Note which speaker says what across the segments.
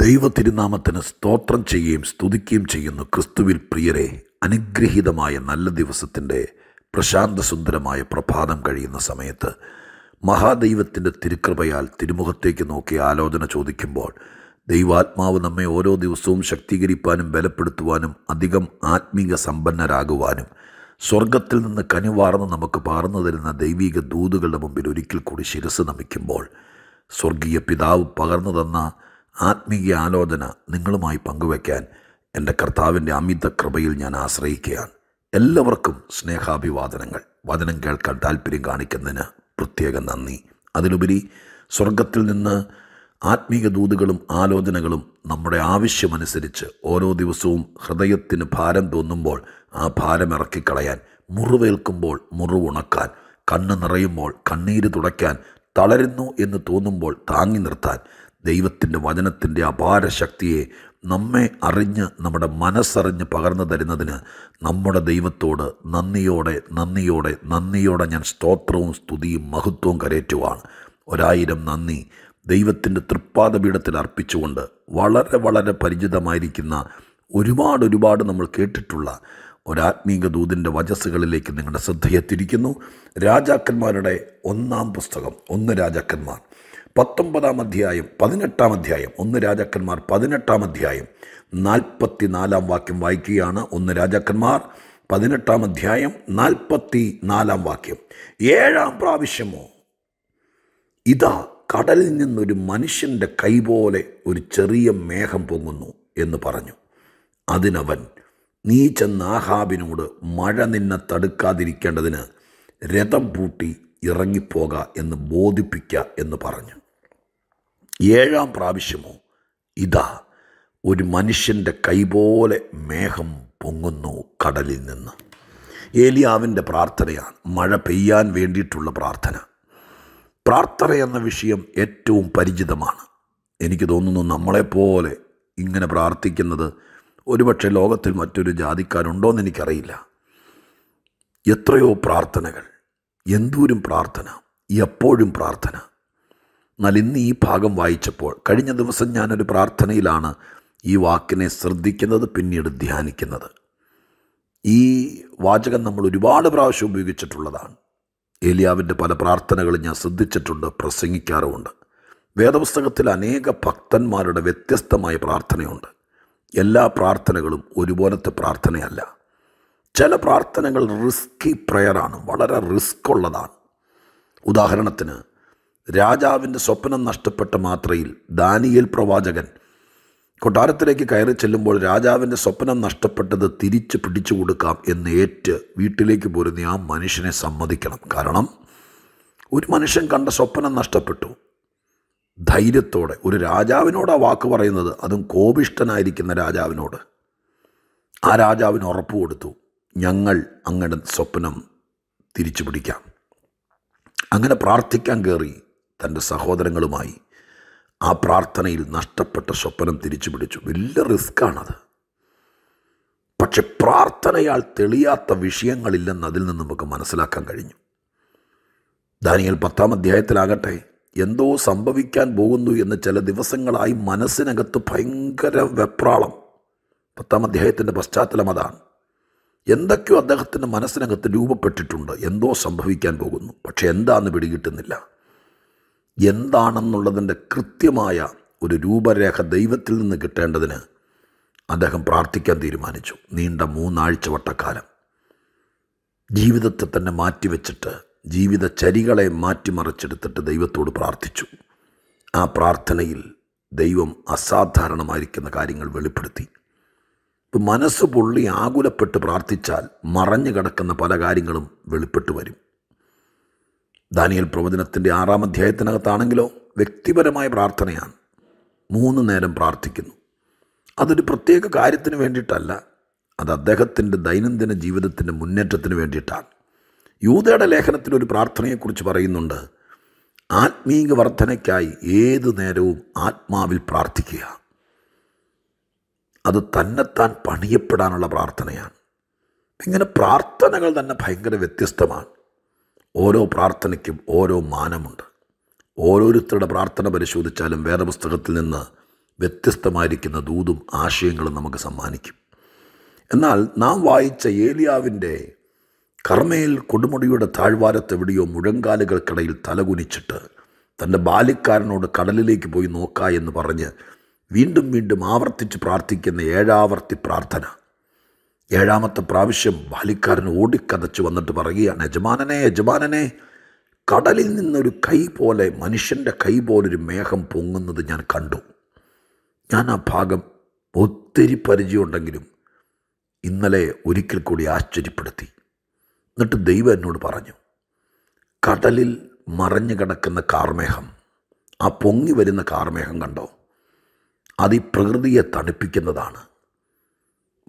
Speaker 1: ദൈവതിരുനാമത്തിന് സ്തോത്രം ചെയ്യുകയും സ്തുതിക്കുകയും ചെയ്യുന്നു ക്രിസ്തുവിൽ പ്രിയരെ അനുഗ്രഹീതമായ നല്ല ദിവസത്തിൻ്റെ പ്രശാന്തസുന്ദരമായ പ്രഭാതം കഴിയുന്ന സമയത്ത് മഹാദൈവത്തിൻ്റെ തിരുക്കൃപയാൽ തിരുമുഖത്തേക്ക് നോക്കി ആലോചന ചോദിക്കുമ്പോൾ ദൈവാത്മാവ് നമ്മെ ഓരോ ദിവസവും ശക്തീകരിക്കാനും ബലപ്പെടുത്തുവാനും അധികം ആത്മീക സമ്പന്നരാകുവാനും സ്വർഗത്തിൽ നിന്ന് കനിവാർന്ന് നമുക്ക് പാർന്നു തരുന്ന ദൈവിക ദൂതുകളുടെ മുമ്പിൽ ഒരിക്കൽ കൂടി ശിരസ് നമിക്കുമ്പോൾ സ്വർഗീയ പിതാവ് പകർന്നു തന്ന ആത്മീയ ആലോചന നിങ്ങളുമായി പങ്കുവയ്ക്കാൻ എൻ്റെ കർത്താവിൻ്റെ അമിത കൃപയിൽ ഞാൻ ആശ്രയിക്കുകയാണ് എല്ലാവർക്കും സ്നേഹാഭിവാദനങ്ങൾ വചനം കേൾക്കാൻ താല്പര്യം കാണിക്കുന്നതിന് പ്രത്യേകം നന്ദി അതിലുപരി സ്വർഗത്തിൽ നിന്ന് ആത്മീയ ദൂതുകളും ആലോചനകളും നമ്മുടെ ആവശ്യമനുസരിച്ച് ഓരോ ദിവസവും ഹൃദയത്തിന് ഭാരം തോന്നുമ്പോൾ ആ ഭാരം ഇറക്കിക്കളയാൻ മുറിവേൽക്കുമ്പോൾ മുറിവുണക്കാൻ കണ്ണ് നിറയുമ്പോൾ കണ്ണീര് തുടയ്ക്കാൻ തളരുന്നു എന്ന് തോന്നുമ്പോൾ താങ്ങി നിർത്താൻ ദൈവത്തിൻ്റെ വചനത്തിൻ്റെ അപാര ശക്തിയെ നമ്മെ അറിഞ്ഞ് നമ്മുടെ മനസ്സറിഞ്ഞ് പകർന്നു തരുന്നതിന് നമ്മുടെ ദൈവത്തോട് നന്ദിയോടെ നന്ദിയോടെ നന്ദിയോടെ ഞാൻ സ്തോത്രവും സ്തുതിയും മഹത്വവും കരയറ്റുവാണ് ഒരായിരം നന്ദി ദൈവത്തിൻ്റെ തൃപ്പാദപീഠത്തിൽ അർപ്പിച്ചുകൊണ്ട് വളരെ വളരെ പരിചിതമായിരിക്കുന്ന ഒരുപാട് ഒരുപാട് നമ്മൾ കേട്ടിട്ടുള്ള ഒരാത്മീക ദൂതിൻ്റെ വചസ്സുകളിലേക്ക് നിങ്ങളുടെ ശ്രദ്ധയെത്തിരിക്കുന്നു രാജാക്കന്മാരുടെ ഒന്നാം പുസ്തകം ഒന്ന് രാജാക്കന്മാർ പത്തൊമ്പതാം അധ്യായം പതിനെട്ടാം അധ്യായം ഒന്ന് രാജാക്കന്മാർ പതിനെട്ടാം അധ്യായം നാൽപ്പത്തി നാലാം വാക്യം വായിക്കുകയാണ് ഒന്ന് രാജാക്കന്മാർ പതിനെട്ടാം അധ്യായം നാൽപ്പത്തി നാലാം വാക്യം ഏഴാം പ്രാവശ്യമോ ഇതാ കടലിൽ നിന്നൊരു മനുഷ്യൻ്റെ കൈ പോലെ ഒരു ചെറിയ മേഘം പൊങ്ങുന്നു എന്ന് പറഞ്ഞു അതിനവൻ നീ ചെന്ന ആഹാബിനോട് മഴ നിന്നെ തടുക്കാതിരിക്കേണ്ടതിന് രഥം പൂട്ടി ഇറങ്ങിപ്പോക എന്ന് ബോധിപ്പിക്കുക എന്ന് പറഞ്ഞു ഏഴാം പ്രാവശ്യമോ ഇതാ ഒരു മനുഷ്യൻ്റെ കൈപോലെ മേഘം പൊങ്ങുന്നു കടലിൽ നിന്ന് ഏലിയാവിൻ്റെ പ്രാർത്ഥനയാണ് മഴ പെയ്യാൻ വേണ്ടിയിട്ടുള്ള പ്രാർത്ഥന പ്രാർത്ഥന എന്ന വിഷയം ഏറ്റവും പരിചിതമാണ് എനിക്ക് തോന്നുന്നു നമ്മളെപ്പോലെ ഇങ്ങനെ പ്രാർത്ഥിക്കുന്നത് ഒരുപക്ഷെ ലോകത്തിൽ മറ്റൊരു എന്ന് എനിക്കറിയില്ല എത്രയോ പ്രാർത്ഥനകൾ എന്തൂരും പ്രാർത്ഥന എപ്പോഴും പ്രാർത്ഥന എന്നാൽ ഇന്ന് ഈ ഭാഗം വായിച്ചപ്പോൾ കഴിഞ്ഞ ദിവസം ഞാനൊരു പ്രാർത്ഥനയിലാണ് ഈ വാക്കിനെ ശ്രദ്ധിക്കുന്നത് പിന്നീട് ധ്യാനിക്കുന്നത് ഈ വാചകം നമ്മൾ ഒരുപാട് പ്രാവശ്യം ഉപയോഗിച്ചിട്ടുള്ളതാണ് ഏലിയാവിൻ്റെ പല പ്രാർത്ഥനകളും ഞാൻ ശ്രദ്ധിച്ചിട്ടുണ്ട് പ്രസംഗിക്കാറുമുണ്ട് വേദപുസ്തകത്തിൽ അനേക ഭക്തന്മാരുടെ വ്യത്യസ്തമായ പ്രാർത്ഥനയുണ്ട് എല്ലാ പ്രാർത്ഥനകളും ഒരുപോലത്തെ പ്രാർത്ഥനയല്ല ചില പ്രാർത്ഥനകൾ റിസ്കി പ്രയറാണ് വളരെ റിസ്ക് ഉള്ളതാണ് ഉദാഹരണത്തിന് രാജാവിൻ്റെ സ്വപ്നം നഷ്ടപ്പെട്ട മാത്രയിൽ ദാനിയേൽ പ്രവാചകൻ കൊട്ടാരത്തിലേക്ക് കയറി ചെല്ലുമ്പോൾ രാജാവിൻ്റെ സ്വപ്നം നഷ്ടപ്പെട്ടത് തിരിച്ചു പിടിച്ചു കൊടുക്കാം എന്ന് ഏറ്റ് വീട്ടിലേക്ക് പോരുന്ന ആ മനുഷ്യനെ സമ്മതിക്കണം കാരണം ഒരു മനുഷ്യൻ കണ്ട സ്വപ്നം നഷ്ടപ്പെട്ടു ധൈര്യത്തോടെ ഒരു ആ വാക്ക് പറയുന്നത് അതും കോപിഷ്ടനായിരിക്കുന്ന രാജാവിനോട് ആ രാജാവിന് ഉറപ്പ് കൊടുത്തു ഞങ്ങൾ അങ്ങനെ സ്വപ്നം തിരിച്ചു പിടിക്കാം അങ്ങനെ പ്രാർത്ഥിക്കാൻ കയറി തൻ്റെ സഹോദരങ്ങളുമായി ആ പ്രാർത്ഥനയിൽ നഷ്ടപ്പെട്ട സ്വപ്നം തിരിച്ചു പിടിച്ചു വലിയ റിസ്ക്കാണത് പക്ഷെ പ്രാർത്ഥനയാൽ തെളിയാത്ത വിഷയങ്ങളില്ലെന്ന് അതിൽ നിന്ന് നമുക്ക് മനസ്സിലാക്കാൻ കഴിഞ്ഞു ദാനിയൽ പത്താം അധ്യായത്തിലാകട്ടെ എന്തോ സംഭവിക്കാൻ പോകുന്നു എന്ന് ചില ദിവസങ്ങളായി മനസ്സിനകത്ത് ഭയങ്കര വെപ്രാളം പത്താം അധ്യായത്തിൻ്റെ പശ്ചാത്തലം അതാണ് എന്തൊക്കെയോ അദ്ദേഹത്തിൻ്റെ മനസ്സിനകത്ത് രൂപപ്പെട്ടിട്ടുണ്ട് എന്തോ സംഭവിക്കാൻ പോകുന്നു പക്ഷെ എന്താണെന്ന് പിടികിട്ടുന്നില്ല എന്താണെന്നുള്ളതിൻ്റെ കൃത്യമായ ഒരു രൂപരേഖ ദൈവത്തിൽ നിന്ന് കിട്ടേണ്ടതിന് അദ്ദേഹം പ്രാർത്ഥിക്കാൻ തീരുമാനിച്ചു നീണ്ട മൂന്നാഴ്ച വട്ടക്കാലം ജീവിതത്തെ തന്നെ മാറ്റിവെച്ചിട്ട് ചരികളെ മാറ്റിമറിച്ചെടുത്തിട്ട് ദൈവത്തോട് പ്രാർത്ഥിച്ചു ആ പ്രാർത്ഥനയിൽ ദൈവം അസാധാരണമായിരിക്കുന്ന കാര്യങ്ങൾ വെളിപ്പെടുത്തി മനസ്സ് പൊള്ളി ആകുലപ്പെട്ട് പ്രാർത്ഥിച്ചാൽ മറഞ്ഞു കിടക്കുന്ന പല കാര്യങ്ങളും വെളിപ്പെട്ടു വരും ദാനിയൽ പ്രവചനത്തിൻ്റെ ആറാം അധ്യായത്തിനകത്താണെങ്കിലോ വ്യക്തിപരമായ പ്രാർത്ഥനയാണ് മൂന്ന് നേരം പ്രാർത്ഥിക്കുന്നു അതൊരു പ്രത്യേക കാര്യത്തിന് വേണ്ടിയിട്ടല്ല അത് അദ്ദേഹത്തിൻ്റെ ദൈനംദിന ജീവിതത്തിൻ്റെ മുന്നേറ്റത്തിന് വേണ്ടിയിട്ടാണ് യൂതയുടെ ലേഖനത്തിൽ ഒരു പ്രാർത്ഥനയെക്കുറിച്ച് പറയുന്നുണ്ട് ആത്മീക വർധനയ്ക്കായി ഏതു നേരവും ആത്മാവിൽ പ്രാർത്ഥിക്കുക അത് തന്നെത്താൻ പണിയപ്പെടാനുള്ള പ്രാർത്ഥനയാണ് ഇങ്ങനെ പ്രാർത്ഥനകൾ തന്നെ ഭയങ്കര വ്യത്യസ്തമാണ് ഓരോ പ്രാർത്ഥനയ്ക്കും ഓരോ മാനമുണ്ട് ഓരോരുത്തരുടെ പ്രാർത്ഥന പരിശോധിച്ചാലും വേദപുസ്തകത്തിൽ നിന്ന് വ്യത്യസ്തമായിരിക്കുന്ന ദൂതും ആശയങ്ങളും നമുക്ക് സമ്മാനിക്കും എന്നാൽ നാം വായിച്ച ഏലിയാവിൻ്റെ കർമ്മയിൽ കൊടുമുടിയുടെ താഴ്വാരത്തെവിടെയോ മുഴങ്കാലുകൾക്കിടയിൽ തലകുനിച്ചിട്ട് തൻ്റെ ബാല്യക്കാരനോട് കടലിലേക്ക് പോയി നോക്ക എന്ന് പറഞ്ഞ് വീണ്ടും വീണ്ടും ആവർത്തിച്ച് പ്രാർത്ഥിക്കുന്ന ഏഴാവർത്തി പ്രാർത്ഥന ഏഴാമത്തെ പ്രാവശ്യം ബാലിക്കാരൻ ഓടിക്കതച്ച് വന്നിട്ട് പറയുകയാണ് യജമാനനെ യജമാനനെ കടലിൽ നിന്നൊരു കൈ പോലെ മനുഷ്യൻ്റെ കൈ പോലൊരു മേഘം പൊങ്ങുന്നത് ഞാൻ കണ്ടു ഞാൻ ആ ഭാഗം ഒത്തിരി പരിചയമുണ്ടെങ്കിലും ഇന്നലെ ഒരിക്കൽ കൂടി ആശ്ചര്യപ്പെടുത്തി എന്നിട്ട് ദൈവം എന്നോട് പറഞ്ഞു കടലിൽ മറഞ്ഞു കിടക്കുന്ന കാർമേഹം ആ പൊങ്ങി വരുന്ന കാർമേഹം കണ്ടോ അത് ഈ പ്രകൃതിയെ തണുപ്പിക്കുന്നതാണ്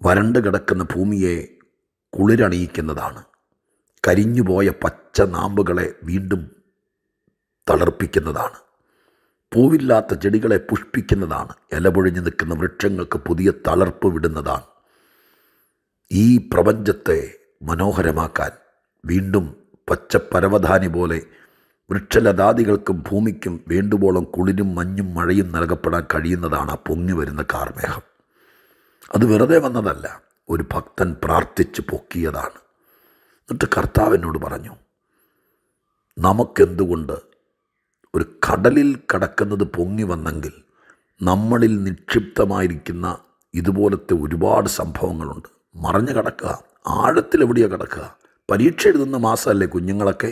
Speaker 1: വരണ്ടു കിടക്കുന്ന ഭൂമിയെ കുളിരണിയിക്കുന്നതാണ് കരിഞ്ഞുപോയ പച്ച നാമ്പുകളെ വീണ്ടും തളർപ്പിക്കുന്നതാണ് പൂവില്ലാത്ത ചെടികളെ പുഷ്പിക്കുന്നതാണ് ഇലപൊഴിഞ്ഞു നിൽക്കുന്ന വൃക്ഷങ്ങൾക്ക് പുതിയ തളർപ്പ് വിടുന്നതാണ് ഈ പ്രപഞ്ചത്തെ മനോഹരമാക്കാൻ വീണ്ടും പച്ചപ്പരവധാനി പോലെ വൃക്ഷലതാദികൾക്കും ഭൂമിക്കും വേണ്ടുവോളം കുളിരും മഞ്ഞും മഴയും നൽകപ്പെടാൻ കഴിയുന്നതാണ് ആ പൊങ്ങി വരുന്ന കാർമേഹം അത് വെറുതെ വന്നതല്ല ഒരു ഭക്തൻ പ്രാർത്ഥിച്ച് പൊക്കിയതാണ് എന്നിട്ട് കർത്താവിനോട് പറഞ്ഞു നമുക്കെന്തുകൊണ്ട് ഒരു കടലിൽ കടക്കുന്നത് പൊങ്ങി വന്നെങ്കിൽ നമ്മളിൽ നിക്ഷിപ്തമായിരിക്കുന്ന ഇതുപോലത്തെ ഒരുപാട് സംഭവങ്ങളുണ്ട് മറിഞ്ഞു കിടക്കുക ആഴത്തിൽ എവിടെയാണ് കിടക്കുക പരീക്ഷ എഴുതുന്ന മാസമല്ലേ കുഞ്ഞുങ്ങളൊക്കെ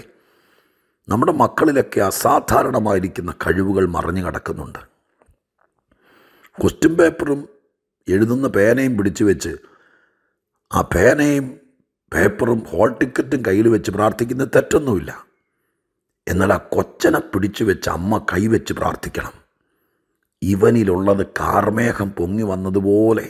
Speaker 1: നമ്മുടെ മക്കളിലൊക്കെ അസാധാരണമായിരിക്കുന്ന കഴിവുകൾ മറിഞ്ഞു കിടക്കുന്നുണ്ട് ക്വസ്റ്റ്യൻ പേപ്പറും എഴുതുന്ന പേനയും പിടിച്ചു വെച്ച് ആ പേനയും പേപ്പറും ഹോൾ ടിക്കറ്റും കയ്യിൽ വെച്ച് പ്രാർത്ഥിക്കുന്ന തെറ്റൊന്നുമില്ല എന്നാൽ ആ കൊച്ചനെ പിടിച്ചു വെച്ച് അമ്മ കൈവച്ച് പ്രാർത്ഥിക്കണം ഇവനിലുള്ളത് കാർമേഘം പൊങ്ങി വന്നതുപോലെ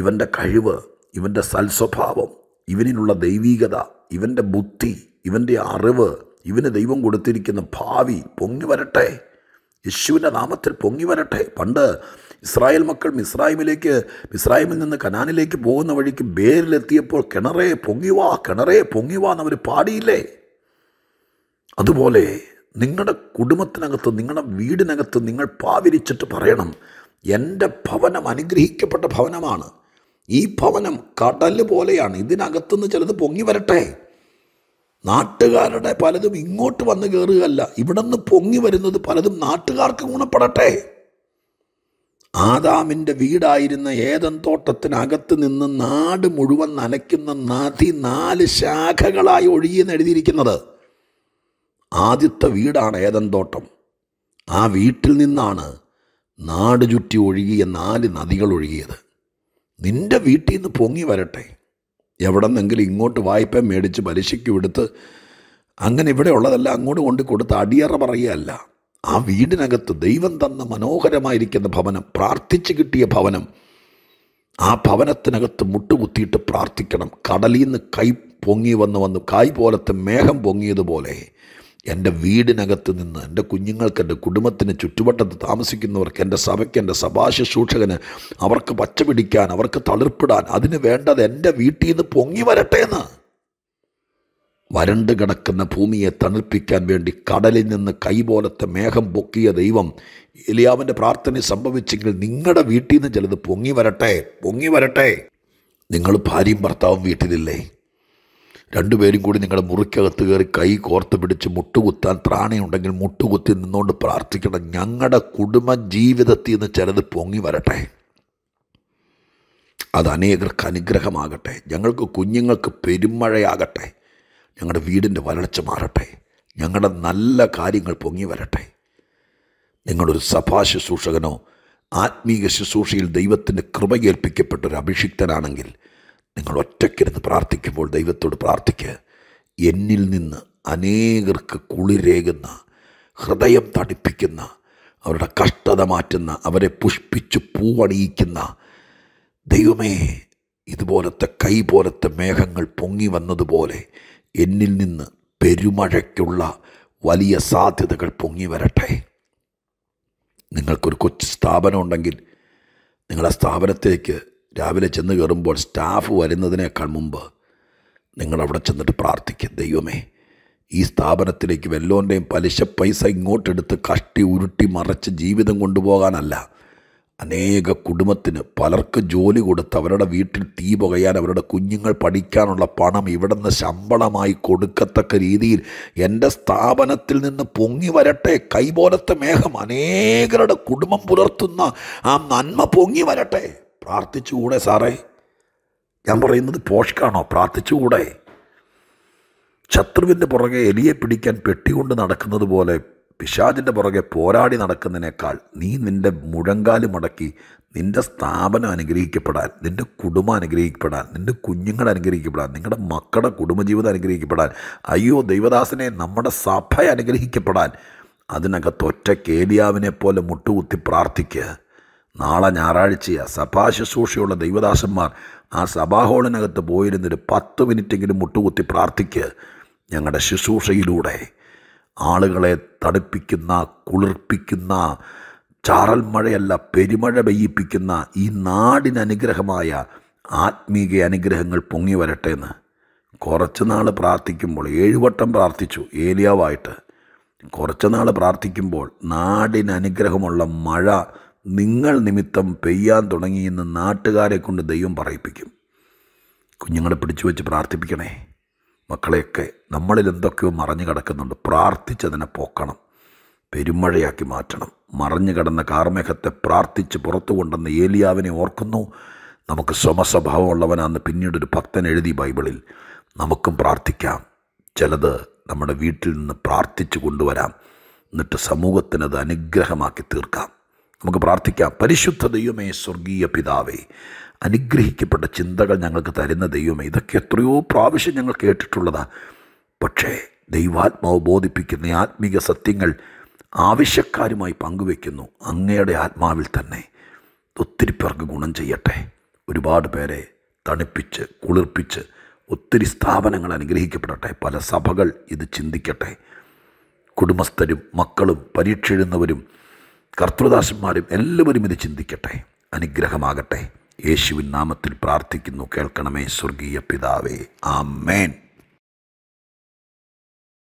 Speaker 1: ഇവൻ്റെ കഴിവ് ഇവൻ്റെ സൽസ്വഭാവം ഇവനിലുള്ള ദൈവീകത ഇവൻ്റെ ബുദ്ധി ഇവൻ്റെ അറിവ് ഇവന് ദൈവം കൊടുത്തിരിക്കുന്ന ഭാവി പൊങ്ങി വരട്ടെ യേശുവിൻ്റെ നാമത്തിൽ പൊങ്ങി വരട്ടെ പണ്ട് ഇസ്രായേൽ മക്കൾ മിസ്രായിമിലേക്ക് മിസ്രായിമിൽ നിന്ന് കനാനിലേക്ക് പോകുന്ന വഴിക്ക് ബേരിലെത്തിയപ്പോൾ കിണറേ പൊങ്ങിവാ കിണറേ പൊങ്ങിവാ എന്നവർ പാടിയില്ലേ അതുപോലെ നിങ്ങളുടെ കുടുംബത്തിനകത്ത് നിങ്ങളുടെ വീടിനകത്ത് നിങ്ങൾ പാവിരിച്ചിട്ട് പറയണം എൻ്റെ ഭവനം അനുഗ്രഹിക്കപ്പെട്ട ഭവനമാണ് ഈ ഭവനം കടൽ പോലെയാണ് ഇതിനകത്തുനിന്ന് ചിലത് പൊങ്ങി വരട്ടെ നാട്ടുകാരുടെ പലതും ഇങ്ങോട്ട് വന്ന് കയറുകയല്ല ഇവിടെ നിന്ന് പൊങ്ങി വരുന്നത് പലതും നാട്ടുകാർക്ക് ഗുണപ്പെടട്ടെ ആദാമിൻ്റെ വീടായിരുന്ന ഏതൻ തോട്ടത്തിനകത്ത് നിന്ന് നാട് മുഴുവൻ നനയ്ക്കുന്ന നദി നാല് ശാഖകളായി ഒഴുകിയെന്ന് എഴുതിയിരിക്കുന്നത് ആദ്യത്തെ വീടാണ് ഏതൻ തോട്ടം ആ വീട്ടിൽ നിന്നാണ് നാട് ചുറ്റി ഒഴുകിയ നാല് നദികൾ ഒഴുകിയത് നിൻ്റെ വീട്ടിൽ നിന്ന് പൊങ്ങി വരട്ടെ എവിടെ നിന്നെങ്കിലും ഇങ്ങോട്ട് വായ്പ മേടിച്ച് പലിശയ്ക്ക് എടുത്ത് അങ്ങനെ ഇവിടെ ഉള്ളതെല്ലാം അങ്ങോട്ട് കൊണ്ട് കൊടുത്ത് അടിയറ പറയുകയല്ല ആ വീടിനകത്ത് ദൈവം തന്ന മനോഹരമായിരിക്കുന്ന ഭവനം പ്രാർത്ഥിച്ച് കിട്ടിയ ഭവനം ആ ഭവനത്തിനകത്ത് മുട്ടുകുത്തിയിട്ട് പ്രാർത്ഥിക്കണം കടലിൽ നിന്ന് കൈ പൊങ്ങി വന്ന് വന്ന് കായ് പോലത്തെ മേഘം പൊങ്ങിയതുപോലെ എൻ്റെ വീടിനകത്ത് നിന്ന് എൻ്റെ കുഞ്ഞുങ്ങൾക്ക് എൻ്റെ കുടുംബത്തിന് ചുറ്റുവട്ടത്ത് താമസിക്കുന്നവർക്ക് എൻ്റെ സഭയ്ക്ക് എൻ്റെ സഭാശുശ്രൂഷകന് അവർക്ക് പച്ച പിടിക്കാൻ അവർക്ക് തളിർപ്പിടാൻ അതിന് വേണ്ടത് എൻ്റെ വീട്ടിൽ നിന്ന് പൊങ്ങി വരട്ടെ എന്ന് വരണ്ട് കിടക്കുന്ന ഭൂമിയെ തണുപ്പിക്കാൻ വേണ്ടി കടലിൽ നിന്ന് കൈപോലത്തെ മേഘം പൊക്കിയ ദൈവം എലിയാവിൻ്റെ പ്രാർത്ഥന സംഭവിച്ചെങ്കിൽ നിങ്ങളുടെ വീട്ടിൽ നിന്ന് ചിലത് പൊങ്ങി വരട്ടെ പൊങ്ങി വരട്ടെ നിങ്ങൾ ഭാര്യയും ഭർത്താവും വീട്ടിലില്ലേ രണ്ടുപേരും കൂടി നിങ്ങളുടെ മുറിക്കകത്ത് കയറി കൈ കോർത്ത് പിടിച്ച് മുട്ടുകുത്താൻ ത്രാണിയുണ്ടെങ്കിൽ മുട്ടുകുത്തി നിന്നുകൊണ്ട് പ്രാർത്ഥിക്കണം ഞങ്ങളുടെ കുടുംബ ജീവിതത്തിൽ നിന്ന് ചിലത് പൊങ്ങി വരട്ടെ അത് അനേകർക്ക് അനുഗ്രഹമാകട്ടെ ഞങ്ങൾക്ക് കുഞ്ഞുങ്ങൾക്ക് പെരുമഴയാകട്ടെ ഞങ്ങളുടെ വീടിൻ്റെ വരൾച്ച മാറട്ടെ ഞങ്ങളുടെ നല്ല കാര്യങ്ങൾ പൊങ്ങി വരട്ടെ നിങ്ങളൊരു സഭാ ശുശ്രൂഷകനോ ആത്മീയ ശുശ്രൂഷയിൽ ദൈവത്തിൻ്റെ കൃപയേൽപ്പിക്കപ്പെട്ട ഒരു അഭിഷിക്തനാണെങ്കിൽ നിങ്ങൾ ഒറ്റയ്ക്കിരുന്ന് പ്രാർത്ഥിക്കുമ്പോൾ ദൈവത്തോട് പ്രാർത്ഥിക്കുക എന്നിൽ നിന്ന് അനേകർക്ക് കുളിരേകുന്ന ഹൃദയം തടിപ്പിക്കുന്ന അവരുടെ കഷ്ടത മാറ്റുന്ന അവരെ പുഷ്പിച്ച് പൂവണിയിക്കുന്ന ദൈവമേ ഇതുപോലത്തെ കൈ പോലത്തെ മേഘങ്ങൾ പൊങ്ങി വന്നതുപോലെ എന്നിൽ നിന്ന് പെരുമഴയ്ക്കുള്ള വലിയ സാധ്യതകൾ പൊങ്ങി വരട്ടെ നിങ്ങൾക്കൊരു കൊച്ചു സ്ഥാപനം ഉണ്ടെങ്കിൽ നിങ്ങളുടെ സ്ഥാപനത്തേക്ക് രാവിലെ ചെന്ന് കയറുമ്പോൾ സ്റ്റാഫ് വരുന്നതിനേക്കാൾ മുമ്പ് നിങ്ങൾ അവിടെ ചെന്നിട്ട് പ്രാർത്ഥിക്കും ദൈവമേ ഈ സ്ഥാപനത്തിലേക്ക് വല്ലോൻ്റെയും പലിശ പൈസ ഇങ്ങോട്ടെടുത്ത് കഷ്ടി ഉരുട്ടി മറച്ച് ജീവിതം കൊണ്ടുപോകാനല്ല അനേക കുടുംബത്തിന് പലർക്ക് ജോലി കൊടുത്ത് അവരുടെ വീട്ടിൽ തീ പുകയാൻ അവരുടെ കുഞ്ഞുങ്ങൾ പഠിക്കാനുള്ള പണം നിന്ന് ശമ്പളമായി കൊടുക്കത്തക്ക രീതിയിൽ എൻ്റെ സ്ഥാപനത്തിൽ നിന്ന് പൊങ്ങി വരട്ടെ കൈപോലത്തെ മേഘം അനേകരുടെ കുടുംബം പുലർത്തുന്ന ആ നന്മ പൊങ്ങി വരട്ടെ പ്രാർത്ഥിച്ചുകൂടെ സാറേ ഞാൻ പറയുന്നത് പോഷ്കാണോ പ്രാർത്ഥിച്ചുകൂടെ ശത്രുവിൻ്റെ പുറകെ എലിയെ പിടിക്കാൻ പെട്ടികൊണ്ട് നടക്കുന്നത് പോലെ പിശാചിൻ്റെ പുറകെ പോരാടി നടക്കുന്നതിനേക്കാൾ നീ നിൻ്റെ മുഴങ്കാല് മടക്കി നിൻ്റെ സ്ഥാപനം അനുഗ്രഹിക്കപ്പെടാൻ നിൻ്റെ കുടുംബം അനുഗ്രഹിക്കപ്പെടാൻ നിൻ്റെ കുഞ്ഞുങ്ങൾ അനുഗ്രഹിക്കപ്പെടാൻ നിങ്ങളുടെ മക്കളുടെ കുടുംബജീവിതം അനുഗ്രഹിക്കപ്പെടാൻ അയ്യോ ദൈവദാസനെ നമ്മുടെ സഭ അനുഗ്രഹിക്കപ്പെടാൻ അതിനകത്ത് ഒറ്റ കേലിയാവിനെ പോലെ മുട്ടുകുത്തി പ്രാർത്ഥിക്കുക നാളെ ഞായറാഴ്ചയാണ് ശുശ്രൂഷയുള്ള ദൈവദാസന്മാർ ആ ഹോളിനകത്ത് പോയിരുന്നൊരു പത്ത് മിനിറ്റെങ്കിലും മുട്ടുകുത്തി പ്രാർത്ഥിക്കുക ഞങ്ങളുടെ ശുശ്രൂഷയിലൂടെ ആളുകളെ തണുപ്പിക്കുന്ന കുളിർപ്പിക്കുന്ന ചാറൽ മഴയല്ല പെരുമഴ പെയ്യിപ്പിക്കുന്ന ഈ നാടിനനുഗ്രഹമായ അനുഗ്രഹമായ ആത്മീക അനുഗ്രഹങ്ങൾ പൊങ്ങി വരട്ടെ എന്ന് കുറച്ച് നാൾ പ്രാർത്ഥിക്കുമ്പോൾ ഏഴുവട്ടം പ്രാർത്ഥിച്ചു ഏലിയാവായിട്ട് കുറച്ച് നാൾ പ്രാർത്ഥിക്കുമ്പോൾ നാടിനനുഗ്രഹമുള്ള അനുഗ്രഹമുള്ള മഴ നിങ്ങൾ നിമിത്തം പെയ്യാൻ തുടങ്ങിയെന്ന് നാട്ടുകാരെ കൊണ്ട് ദൈവം പറയിപ്പിക്കും കുഞ്ഞുങ്ങളെ പിടിച്ചു വെച്ച് പ്രാർത്ഥിപ്പിക്കണേ മക്കളെയൊക്കെ നമ്മളിൽ എന്തൊക്കെയോ മറഞ്ഞു കിടക്കുന്നുണ്ട് പ്രാർത്ഥിച്ചതിനെ പോക്കണം പെരുമഴയാക്കി മാറ്റണം മറഞ്ഞു കിടന്ന കാർമേഘത്തെ പ്രാർത്ഥിച്ച് പുറത്തു കൊണ്ടെന്ന ഏലിയാവിനെ ഓർക്കുന്നു നമുക്ക് പിന്നീട് പിന്നീടൊരു ഭക്തൻ എഴുതി ബൈബിളിൽ നമുക്കും പ്രാർത്ഥിക്കാം ചിലത് നമ്മുടെ വീട്ടിൽ നിന്ന് പ്രാർത്ഥിച്ചു കൊണ്ടുവരാം എന്നിട്ട് സമൂഹത്തിനത് അനുഗ്രഹമാക്കി തീർക്കാം നമുക്ക് പ്രാർത്ഥിക്കാം പരിശുദ്ധ ദൈവമേ സ്വർഗീയ പിതാവേ അനുഗ്രഹിക്കപ്പെട്ട ചിന്തകൾ ഞങ്ങൾക്ക് തരുന്ന ദൈവമേ ഇതൊക്കെ എത്രയോ പ്രാവശ്യം ഞങ്ങൾ കേട്ടിട്ടുള്ളതാണ് പക്ഷേ ദൈവാത്മാവ് ബോധിപ്പിക്കുന്ന ആത്മീക സത്യങ്ങൾ ആവശ്യക്കാരുമായി പങ്കുവെക്കുന്നു അങ്ങയുടെ ആത്മാവിൽ തന്നെ ഒത്തിരി പേർക്ക് ഗുണം ചെയ്യട്ടെ ഒരുപാട് പേരെ തണുപ്പിച്ച് കുളിർപ്പിച്ച് ഒത്തിരി സ്ഥാപനങ്ങൾ അനുഗ്രഹിക്കപ്പെടട്ടെ പല സഭകൾ ഇത് ചിന്തിക്കട്ടെ കുടുംബസ്ഥരും മക്കളും പരീക്ഷ എഴുതുന്നവരും കർത്തൃദാസന്മാരും എല്ലാവരും ഇത് ചിന്തിക്കട്ടെ അനുഗ്രഹമാകട്ടെ യേശുവിൻ നാമത്തിൽ പ്രാർത്ഥിക്കുന്നു കേൾക്കണമേ സ്വർഗീയ പിതാവേ ആ